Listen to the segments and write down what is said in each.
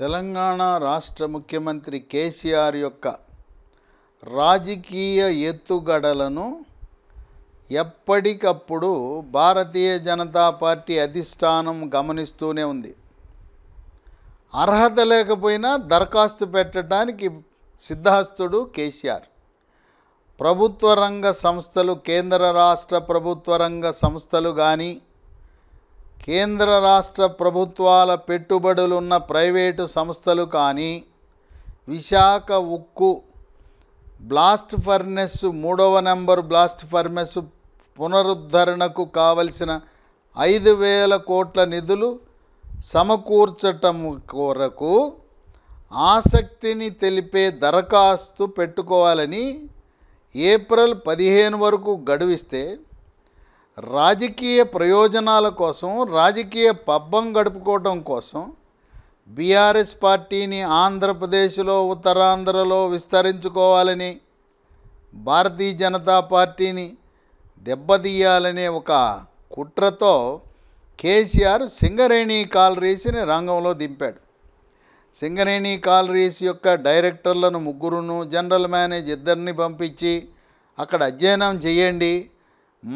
తెలంగాణ రాష్ట్ర ముఖ్యమంత్రి కేసీఆర్ యొక్క రాజకీయ ఎత్తుగడలను ఎప్పటికప్పుడు భారతీయ జనతా పార్టీ అధిష్టానం గమనిస్తూనే ఉంది అర్హత లేకపోయినా దరఖాస్తు పెట్టడానికి సిద్ధాస్తుడు కేసీఆర్ ప్రభుత్వ రంగ సంస్థలు కేంద్ర రాష్ట్ర ప్రభుత్వ రంగ సంస్థలు కానీ కేంద్ర రాష్ట్ర ప్రభుత్వాల పెట్టుబడులున్న ప్రైవేటు సంస్థలు కానీ విశాఖ ఉక్కు బ్లాస్ట్ ఫర్నెస్ మూడవ నెంబర్ బ్లాస్ట్ ఫర్నెస్ పునరుద్ధరణకు కావలసిన ఐదు వేల కోట్ల నిధులు సమకూర్చటం కొరకు ఆసక్తిని తెలిపే దరఖాస్తు పెట్టుకోవాలని ఏప్రిల్ పదిహేను వరకు గడువిస్తే రాజకీయ ప్రయోజనాల కోసం రాజకీయ పబ్బం గడుపుకోవటం కోసం బీఆర్ఎస్ పార్టీని ఆంధ్రప్రదేశ్లో ఉత్తరాంధ్రలో విస్తరించుకోవాలని భారతీయ జనతా పార్టీని దెబ్బతీయాలనే ఒక కుట్రతో కేసీఆర్ సింగరేణి కాలరీస్ని రంగంలో దింపాడు సింగరేణి కాలరీస్ యొక్క డైరెక్టర్లను ముగ్గురును జనరల్ మేనేజ్ ఇద్దరిని పంపించి అక్కడ అధ్యయనం చేయండి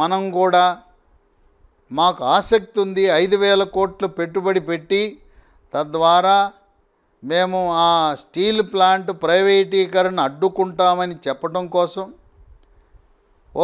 మనం కూడా మాకు ఆసక్తి ఉంది ఐదు వేల కోట్లు పెట్టుబడి పెట్టి తద్వారా మేము ఆ స్టీల్ ప్లాంట్ ప్రైవేటీకరణ అడ్డుకుంటామని చెప్పడం కోసం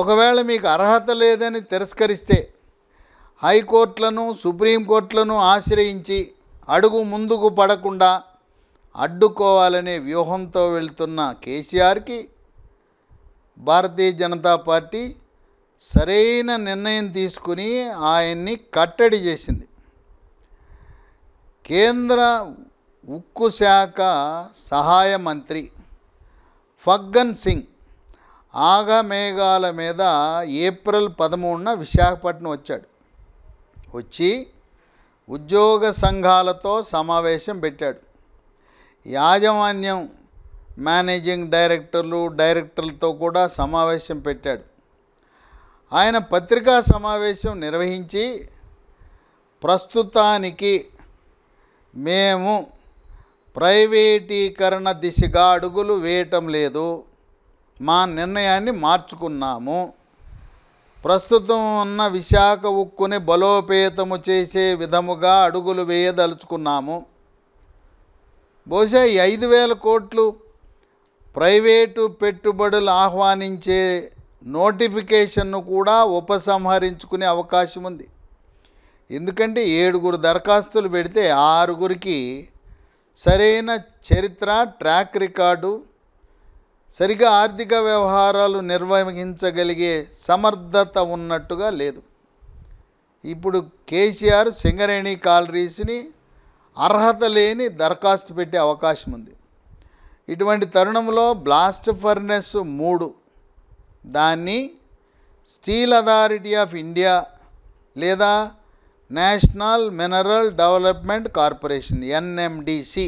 ఒకవేళ మీకు అర్హత లేదని తిరస్కరిస్తే హైకోర్టులను సుప్రీంకోర్టులను ఆశ్రయించి అడుగు ముందుకు పడకుండా అడ్డుకోవాలనే వ్యూహంతో వెళ్తున్న కేసీఆర్కి భారతీయ జనతా పార్టీ సరైన నిర్ణయం తీసుకుని ఆయన్ని కట్టడి చేసింది కేంద్ర ఉక్కు శాఖ సహాయ మంత్రి ఫగ్గన్ సింగ్ ఆగమేఘాల మీద ఏప్రిల్ పదమూడున విశాఖపట్నం వచ్చాడు వచ్చి ఉద్యోగ సంఘాలతో సమావేశం పెట్టాడు యాజమాన్యం మేనేజింగ్ డైరెక్టర్లు డైరెక్టర్లతో కూడా సమావేశం పెట్టాడు ఆయన పత్రికా సమావేశం నిర్వహించి ప్రస్తుతానికి మేము ప్రైవేటీకరణ దిశగా అడుగులు వేయటం లేదు మా నిర్ణయాన్ని మార్చుకున్నాము ప్రస్తుతం ఉన్న విశాఖ ఉక్కుని బలోపేతము చేసే విధముగా అడుగులు వేయదలుచుకున్నాము బహుశా ఈ ఐదు వేల కోట్లు ప్రైవేటు పెట్టుబడులు ఆహ్వానించే నోటిఫికేషన్ను కూడా ఉపసంహరించుకునే అవకాశం ఉంది ఎందుకంటే ఏడుగురు దరఖాస్తులు పెడితే ఆరుగురికి సరైన చరిత్ర ట్రాక్ రికార్డు సరిగా ఆర్థిక వ్యవహారాలు నిర్వహించగలిగే సమర్థత ఉన్నట్టుగా లేదు ఇప్పుడు కేసీఆర్ సింగరేణి కాలరీస్ని అర్హత లేని దరఖాస్తు పెట్టే అవకాశం ఉంది ఇటువంటి తరుణంలో బ్లాస్ట్ ఫర్నెస్ మూడు దాన్ని స్టీల్ అథారిటీ ఆఫ్ ఇండియా లేదా national mineral development corporation NMDC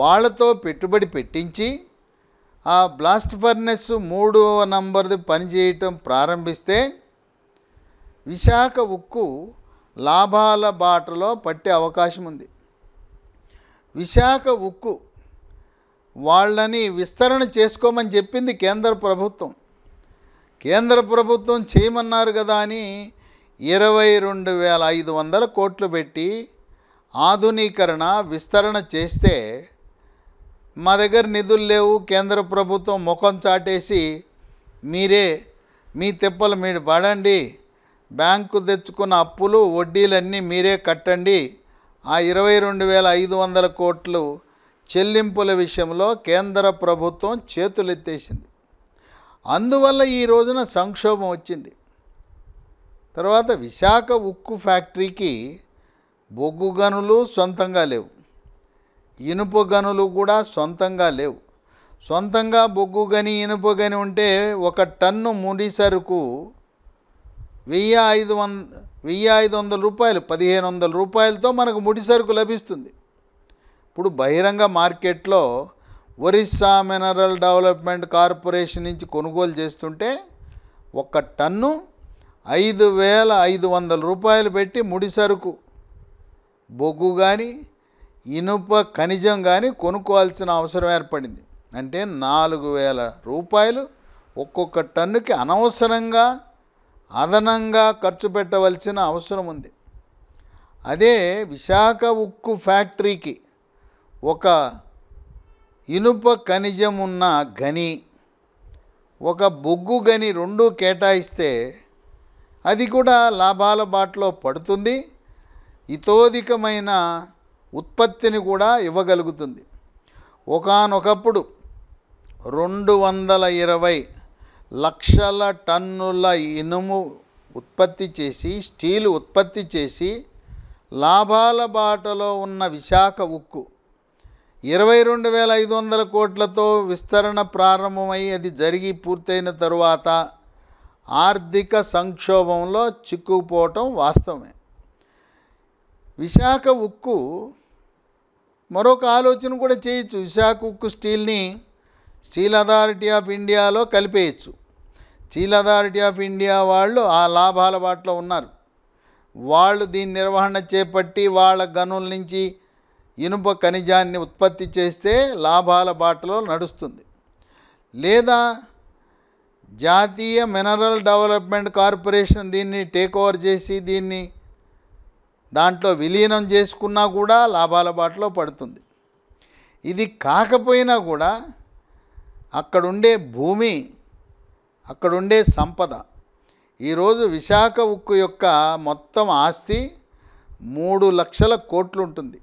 వాళ్ళతో పెట్టుబడి పెట్టించి ఆ బ్లాస్ట్ ఫర్నెస్ మూడవ నంబర్ది పనిచేయటం ప్రారంభిస్తే విశాఖ ఉక్కు లాభాల బాటలో పట్టే అవకాశం ఉంది విశాఖ ఉక్కు వాళ్ళని విస్తరణ చేసుకోమని చెప్పింది కేంద్ర ప్రభుత్వం కేంద్ర ప్రభుత్వం చేయమన్నారు కదా అని ఇరవై రెండు వేల ఐదు వందల కోట్లు పెట్టి ఆధునీకరణ విస్తరణ చేస్తే మా దగ్గర నిధులు లేవు కేంద్ర ప్రభుత్వం ముఖం చాటేసి మీరే మీ తెప్పలు మీరు పడండి బ్యాంకు తెచ్చుకున్న అప్పులు వడ్డీలన్నీ మీరే కట్టండి ఆ ఇరవై రెండు వేల ఐదు వందల కోట్లు చెల్లింపుల విషయంలో కేంద్ర ప్రభుత్వం చేతులెత్తేసింది అందువల్ల ఈ రోజున సంక్షోభం వచ్చింది తర్వాత విశాఖ ఉక్కు ఫ్యాక్టరీకి బొగ్గు గనులు సొంతంగా లేవు ఇనుప గనులు కూడా సొంతంగా లేవు సొంతంగా బొగ్గు గని ఇనుప గని ఉంటే ఒక టన్ను ముడి సరుకు వెయ్యి ఐదు వంద వెయ్యి ఐదు వందల రూపాయలు పదిహేను వందల రూపాయలతో మనకు ముడి సరుకు లభిస్తుంది ఇప్పుడు బహిరంగ మార్కెట్లో ఒరిస్సా మినరల్ డెవలప్మెంట్ కార్పొరేషన్ నుంచి కొనుగోలు చేస్తుంటే ఒక టన్ను ఐదు వేల ఐదు వందల రూపాయలు పెట్టి ముడి సరుకు బొగ్గు కానీ ఇనుప ఖనిజం కానీ కొనుక్కోవాల్సిన అవసరం ఏర్పడింది అంటే నాలుగు వేల రూపాయలు ఒక్కొక్క టన్నుకి అనవసరంగా అదనంగా ఖర్చు పెట్టవలసిన అవసరం ఉంది అదే విశాఖ ఉక్కు ఫ్యాక్టరీకి ఒక ఇనుప ఖనిజం ఉన్న గని ఒక బొగ్గు గని రెండు కేటాయిస్తే అది కూడా లాభాల బాటలో పడుతుంది ఇతోధికమైన ఉత్పత్తిని కూడా ఇవ్వగలుగుతుంది ఒకనొకప్పుడు రెండు వందల ఇరవై లక్షల టన్నుల ఇనుము ఉత్పత్తి చేసి స్టీల్ ఉత్పత్తి చేసి లాభాల బాటలో ఉన్న విశాఖ ఉక్కు ఇరవై రెండు వేల ఐదు వందల కోట్లతో విస్తరణ ప్రారంభమై అది జరిగి పూర్తయిన తరువాత ఆర్థిక సంక్షోభంలో చిక్కుకుపోవటం వాస్తవమే విశాఖ ఉక్కు మరొక ఆలోచన కూడా చేయొచ్చు విశాఖ ఉక్కు స్టీల్ని స్టీల్ అథారిటీ ఆఫ్ ఇండియాలో కలిపేయచ్చు స్టీల్ అథారిటీ ఆఫ్ ఇండియా వాళ్ళు ఆ లాభాల బాటలో ఉన్నారు వాళ్ళు దీని నిర్వహణ చేపట్టి వాళ్ళ గనుల నుంచి ఇనుప ఖనిజాన్ని ఉత్పత్తి చేస్తే లాభాల బాటలో నడుస్తుంది లేదా జాతీయ మినరల్ డెవలప్మెంట్ కార్పొరేషన్ దీన్ని టేక్ ఓవర్ చేసి దీన్ని దాంట్లో విలీనం చేసుకున్నా కూడా లాభాల బాటలో పడుతుంది ఇది కాకపోయినా కూడా అక్కడుండే భూమి అక్కడుండే సంపద ఈరోజు విశాఖ ఉక్కు యొక్క మొత్తం ఆస్తి మూడు లక్షల కోట్లు ఉంటుంది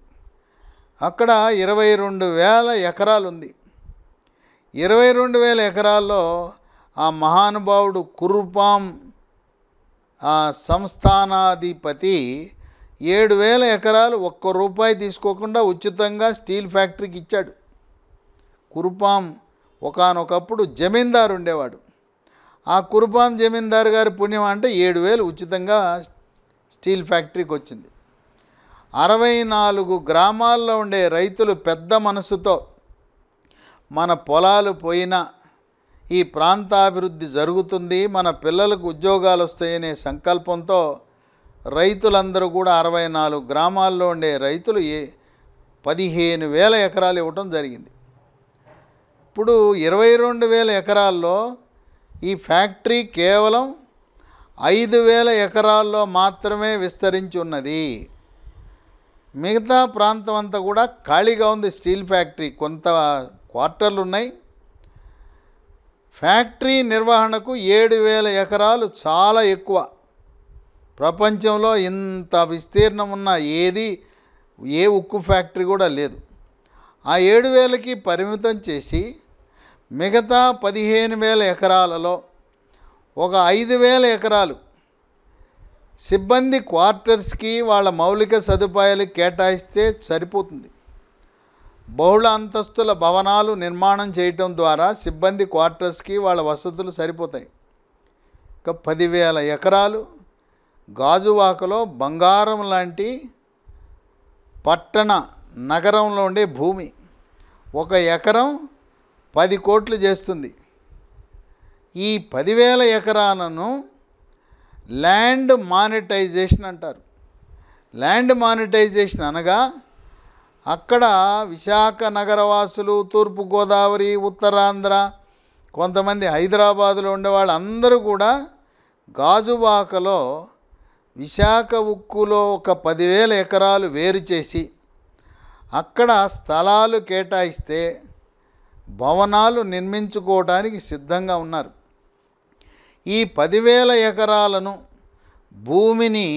అక్కడ ఇరవై రెండు వేల ఎకరాలు ఉంది ఇరవై రెండు వేల ఎకరాల్లో ఆ మహానుభావుడు కురుపాం ఆ సంస్థానాధిపతి ఏడు వేల ఎకరాలు ఒక్క రూపాయి తీసుకోకుండా ఉచితంగా స్టీల్ ఫ్యాక్టరీకి ఇచ్చాడు కురుపాం ఒకనొకప్పుడు జమీందారు ఉండేవాడు ఆ కురుపాం జమీందారు గారి పుణ్యం అంటే ఏడు వేలు ఉచితంగా స్టీల్ ఫ్యాక్టరీకి వచ్చింది అరవై నాలుగు గ్రామాల్లో ఉండే రైతులు పెద్ద మనసుతో మన పొలాలు పోయినా ఈ ప్రాంతాభివృద్ధి జరుగుతుంది మన పిల్లలకు ఉద్యోగాలు వస్తాయనే సంకల్పంతో రైతులందరూ కూడా అరవై నాలుగు గ్రామాల్లో ఉండే రైతులు ఏ పదిహేను వేల ఎకరాలు ఇవ్వటం జరిగింది ఇప్పుడు ఇరవై రెండు వేల ఎకరాల్లో ఈ ఫ్యాక్టరీ కేవలం ఐదు వేల ఎకరాల్లో మాత్రమే విస్తరించి ఉన్నది మిగతా ప్రాంతం అంతా కూడా ఖాళీగా ఉంది స్టీల్ ఫ్యాక్టరీ కొంత క్వార్టర్లు ఉన్నాయి ఫ్యాక్టరీ నిర్వహణకు ఏడు వేల ఎకరాలు చాలా ఎక్కువ ప్రపంచంలో ఇంత విస్తీర్ణం ఉన్న ఏది ఏ ఉక్కు ఫ్యాక్టరీ కూడా లేదు ఆ ఏడు వేలకి పరిమితం చేసి మిగతా పదిహేను వేల ఎకరాలలో ఒక ఐదు వేల ఎకరాలు సిబ్బంది క్వార్టర్స్కి వాళ్ళ మౌలిక సదుపాయాలు కేటాయిస్తే సరిపోతుంది బహుళ అంతస్తుల భవనాలు నిర్మాణం చేయటం ద్వారా సిబ్బంది క్వార్టర్స్కి వాళ్ళ వసతులు సరిపోతాయి ఇక పదివేల ఎకరాలు గాజువాకలో బంగారం లాంటి పట్టణ నగరంలో ఉండే భూమి ఒక ఎకరం పది కోట్లు చేస్తుంది ఈ పదివేల ఎకరాలను ల్యాండ్ మానిటైజేషన్ అంటారు ల్యాండ్ మానిటైజేషన్ అనగా అక్కడ విశాఖ నగరవాసులు తూర్పుగోదావరి ఉత్తరాంధ్ర కొంతమంది హైదరాబాదులో ఉండేవాళ్ళు అందరూ కూడా గాజువాకలో విశాఖ ఉక్కులో ఒక పదివేల ఎకరాలు వేరు చేసి అక్కడ స్థలాలు కేటాయిస్తే భవనాలు నిర్మించుకోవడానికి సిద్ధంగా ఉన్నారు ఈ పదివేల ఎకరాలను భూమిని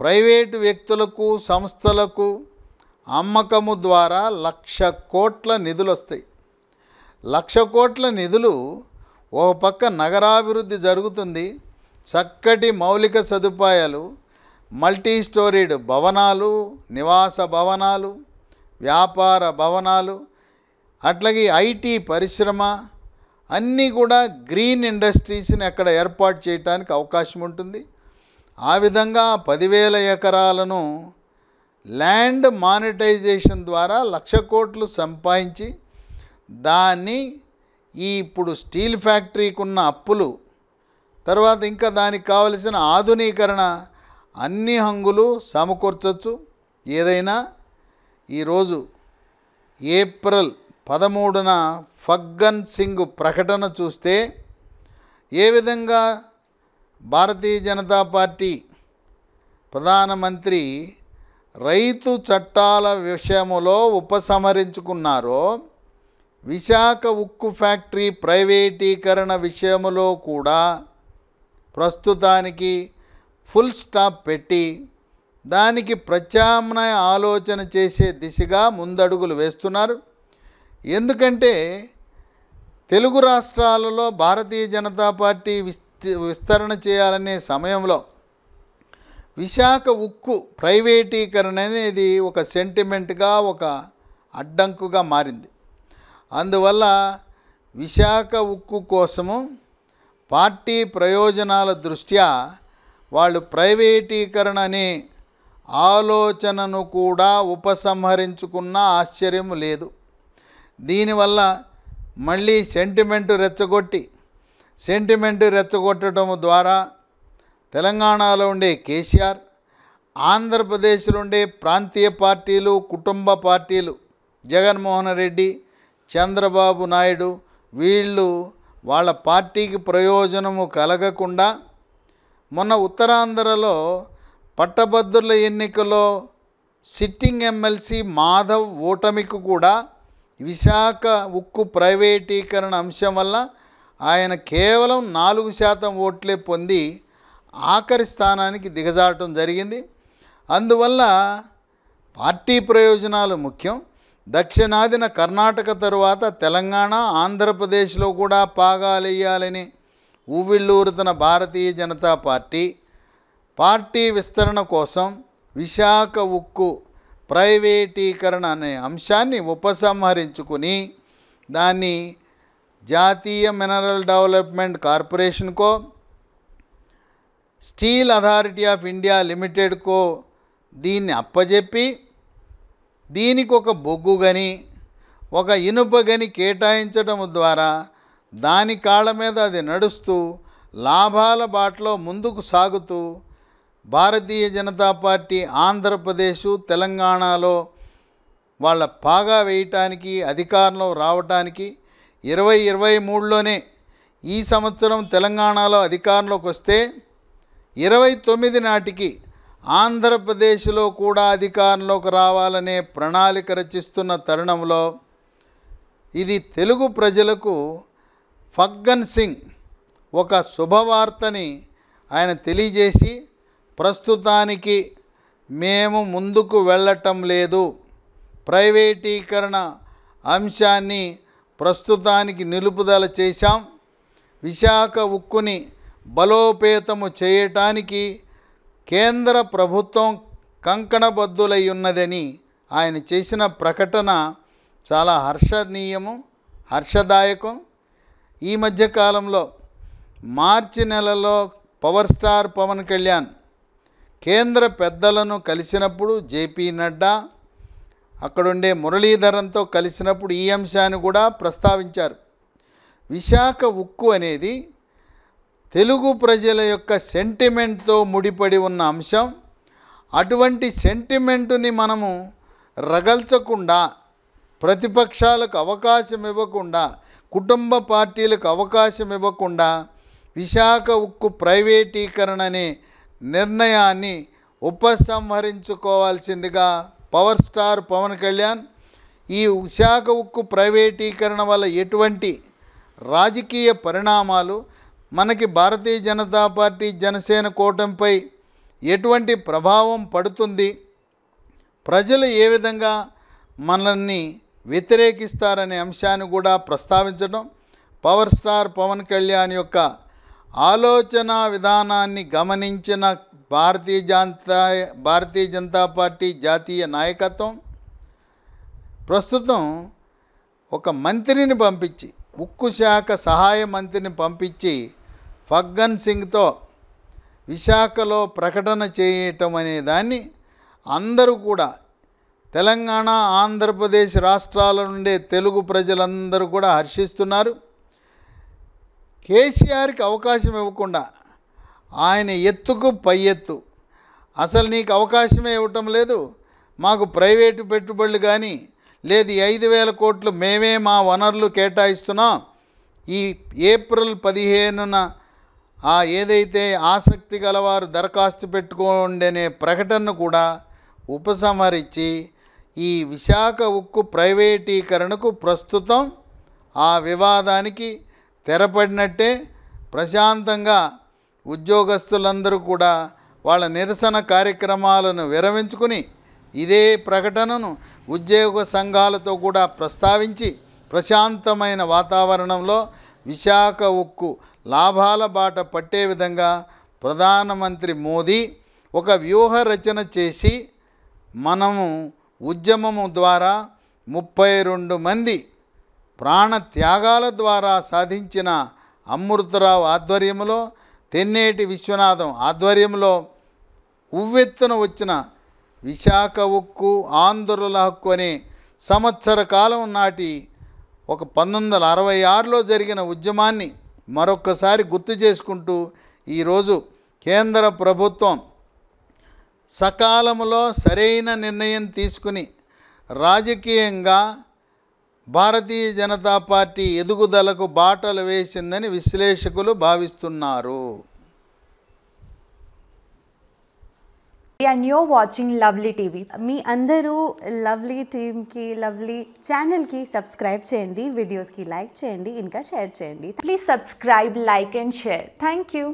ప్రైవేటు వ్యక్తులకు సంస్థలకు అమ్మకము ద్వారా లక్ష కోట్ల నిధులు వస్తాయి లక్ష కోట్ల నిధులు ఒక పక్క నగరాభివృద్ధి జరుగుతుంది చక్కటి మౌలిక సదుపాయాలు మల్టీ స్టోరీడ్ భవనాలు నివాస భవనాలు వ్యాపార భవనాలు అట్లాగే ఐటీ పరిశ్రమ అన్నీ కూడా గ్రీన్ ఇండస్ట్రీస్ని అక్కడ ఏర్పాటు చేయడానికి అవకాశం ఉంటుంది ఆ విధంగా పదివేల ఎకరాలను ల్యాండ్ మానిటైజేషన్ ద్వారా లక్ష కోట్లు సంపాదించి దాన్ని ఈ ఇప్పుడు స్టీల్ ఫ్యాక్టరీకి ఉన్న అప్పులు తర్వాత ఇంకా దానికి కావలసిన ఆధునీకరణ అన్ని హంగులు సమకూర్చచ్చు ఏదైనా ఈరోజు ఏప్రిల్ పదమూడున ఫగ్గన్ సింగ్ ప్రకటన చూస్తే ఏ విధంగా భారతీయ జనతా పార్టీ ప్రధానమంత్రి రైతు చట్టాల విషయములో ఉపసంహరించుకున్నారో విశాఖ ఉక్కు ఫ్యాక్టరీ ప్రైవేటీకరణ విషయంలో కూడా ప్రస్తుతానికి ఫుల్ స్టాప్ పెట్టి దానికి ప్రత్యామ్నాయ ఆలోచన చేసే దిశగా ముందడుగులు వేస్తున్నారు ఎందుకంటే తెలుగు రాష్ట్రాలలో భారతీయ జనతా పార్టీ విస్తరణ చేయాలనే సమయంలో విశాఖ ఉక్కు ప్రైవేటీకరణ అనేది ఒక సెంటిమెంట్గా ఒక అడ్డంకుగా మారింది అందువల్ల విశాఖ ఉక్కు కోసము పార్టీ ప్రయోజనాల దృష్ట్యా వాళ్ళు ప్రైవేటీకరణ అనే ఆలోచనను కూడా ఉపసంహరించుకున్న ఆశ్చర్యం లేదు దీనివల్ల మళ్ళీ సెంటిమెంటు రెచ్చగొట్టి సెంటిమెంటు రెచ్చగొట్టడం ద్వారా తెలంగాణలో ఉండే కేసీఆర్ ఆంధ్రప్రదేశ్లో ఉండే ప్రాంతీయ పార్టీలు కుటుంబ పార్టీలు జగన్మోహన్ రెడ్డి చంద్రబాబు నాయుడు వీళ్ళు వాళ్ళ పార్టీకి ప్రయోజనము కలగకుండా మొన్న ఉత్తరాంధ్రలో పట్టభద్రుల ఎన్నికలో సిట్టింగ్ ఎమ్మెల్సీ మాధవ్ ఓటమికి కూడా విశాఖ ఉక్కు ప్రైవేటీకరణ అంశం వల్ల ఆయన కేవలం నాలుగు శాతం ఓట్లే పొంది ఆఖరి స్థానానికి దిగజారటం జరిగింది అందువల్ల పార్టీ ప్రయోజనాలు ముఖ్యం దక్షిణాదిన కర్ణాటక తరువాత తెలంగాణ ఆంధ్రప్రదేశ్లో కూడా పాగాలేయాలని ఊవిళ్ళూరుతున్న భారతీయ జనతా పార్టీ పార్టీ విస్తరణ కోసం విశాఖ ఉక్కు ప్రైవేటీకరణ అనే అంశాన్ని ఉపసంహరించుకుని దాన్ని జాతీయ మినరల్ డెవలప్మెంట్ కార్పొరేషన్కో స్టీల్ అథారిటీ ఆఫ్ ఇండియా లిమిటెడ్కో దీన్ని అప్పజెప్పి దీనికి ఒక బొగ్గు గని ఒక ఇనుప గని కేటాయించడం ద్వారా దాని కాళ్ళ మీద అది నడుస్తూ లాభాల బాటలో ముందుకు సాగుతూ భారతీయ జనతా పార్టీ ఆంధ్రప్రదేశ్ తెలంగాణలో వాళ్ళ పాగా వేయటానికి అధికారంలో రావటానికి ఇరవై ఇరవై మూడులోనే ఈ సంవత్సరం తెలంగాణలో అధికారంలోకి వస్తే ఇరవై తొమ్మిది నాటికి ఆంధ్రప్రదేశ్లో కూడా అధికారంలోకి రావాలనే ప్రణాళిక రచిస్తున్న తరుణంలో ఇది తెలుగు ప్రజలకు ఫగ్గన్ సింగ్ ఒక శుభవార్తని ఆయన తెలియజేసి ప్రస్తుతానికి మేము ముందుకు వెళ్ళటం లేదు ప్రైవేటీకరణ అంశాన్ని ప్రస్తుతానికి నిలుపుదల చేశాం విశాఖ ఉక్కుని బలోపేతము చేయటానికి కేంద్ర ప్రభుత్వం కంకణబద్ధులై ఉన్నదని ఆయన చేసిన ప్రకటన చాలా హర్షనీయము హర్షదాయకం ఈ మధ్యకాలంలో మార్చి నెలలో పవర్ స్టార్ పవన్ కళ్యాణ్ కేంద్ర పెద్దలను కలిసినప్పుడు జేపీ నడ్డా అక్కడుండే మురళీధరన్తో కలిసినప్పుడు ఈ అంశాన్ని కూడా ప్రస్తావించారు విశాఖ ఉక్కు అనేది తెలుగు ప్రజల యొక్క సెంటిమెంట్తో ముడిపడి ఉన్న అంశం అటువంటి సెంటిమెంటుని మనము రగల్చకుండా ప్రతిపక్షాలకు అవకాశం ఇవ్వకుండా కుటుంబ పార్టీలకు అవకాశం ఇవ్వకుండా విశాఖ ఉక్కు ప్రైవేటీకరణ అనే నిర్ణయాన్ని ఉపసంహరించుకోవాల్సిందిగా పవర్ స్టార్ పవన్ కళ్యాణ్ ఈ విశాఖ ఉక్కు ప్రైవేటీకరణ వల్ల ఎటువంటి రాజకీయ పరిణామాలు మనకి భారతీయ జనతా పార్టీ జనసేన కూటమిపై ఎటువంటి ప్రభావం పడుతుంది ప్రజలు ఏ విధంగా మనల్ని వ్యతిరేకిస్తారనే అంశాన్ని కూడా ప్రస్తావించడం పవర్ స్టార్ పవన్ కళ్యాణ్ యొక్క ఆలోచన విధానాన్ని గమనించిన భారతీయ జనతా భారతీయ జనతా పార్టీ జాతీయ నాయకత్వం ప్రస్తుతం ఒక మంత్రిని పంపించి ఉక్కు శాఖ సహాయ మంత్రిని పంపించి ఫగ్గన్ సింగ్తో విశాఖలో ప్రకటన చేయటం అనే దాన్ని అందరూ కూడా తెలంగాణ ఆంధ్రప్రదేశ్ రాష్ట్రాల నుండే తెలుగు ప్రజలందరూ కూడా హర్షిస్తున్నారు కేసీఆర్కి అవకాశం ఇవ్వకుండా ఆయన ఎత్తుకు పై ఎత్తు అసలు నీకు అవకాశమే ఇవ్వటం లేదు మాకు ప్రైవేటు పెట్టుబడులు కానీ లేదు ఐదు వేల కోట్లు మేమే మా వనరులు కేటాయిస్తున్నాం ఈ ఏప్రిల్ పదిహేనున ఆ ఏదైతే ఆసక్తి గలవారు దరఖాస్తు పెట్టుకోండి అనే ప్రకటనను కూడా ఉపసంహరించి ఈ విశాఖ ఉక్కు ప్రైవేటీకరణకు ప్రస్తుతం ఆ వివాదానికి తెరపడినట్టే ప్రశాంతంగా ఉద్యోగస్తులందరూ కూడా వాళ్ళ నిరసన కార్యక్రమాలను విరమించుకుని ఇదే ప్రకటనను ఉద్యోగ సంఘాలతో కూడా ప్రస్తావించి ప్రశాంతమైన వాతావరణంలో విశాఖ ఉక్కు లాభాల బాట పట్టే విధంగా ప్రధానమంత్రి మోదీ ఒక వ్యూహ రచన చేసి మనము ఉద్యమము ద్వారా ముప్పై రెండు మంది ప్రాణ త్యాగాల ద్వారా సాధించిన అమృతరావు ఆధ్వర్యంలో తెన్నేటి విశ్వనాథం ఆధ్వర్యంలో ఉవ్వెత్తున వచ్చిన విశాఖ ఉక్కు ఆంధ్రుల హక్కు అనే సంవత్సర కాలం నాటి ఒక పంతొమ్మిది వందల అరవై ఆరులో జరిగిన ఉద్యమాన్ని మరొక్కసారి గుర్తు చేసుకుంటూ ఈరోజు కేంద్ర ప్రభుత్వం సకాలంలో సరైన నిర్ణయం తీసుకుని రాజకీయంగా భారతీయ జనతా పార్టీ ఎదుగుదలకు బాటలు వేసిందని విశ్లేషకులు భావిస్తున్నారు and you watching lovely TV మీ అందరూ లవ్లీ టీమ్కి లవ్లీ ఛానల్కి సబ్స్క్రైబ్ చేయండి వీడియోస్కి లైక్ చేయండి ఇంకా షేర్ చేయండి please subscribe like and share thank you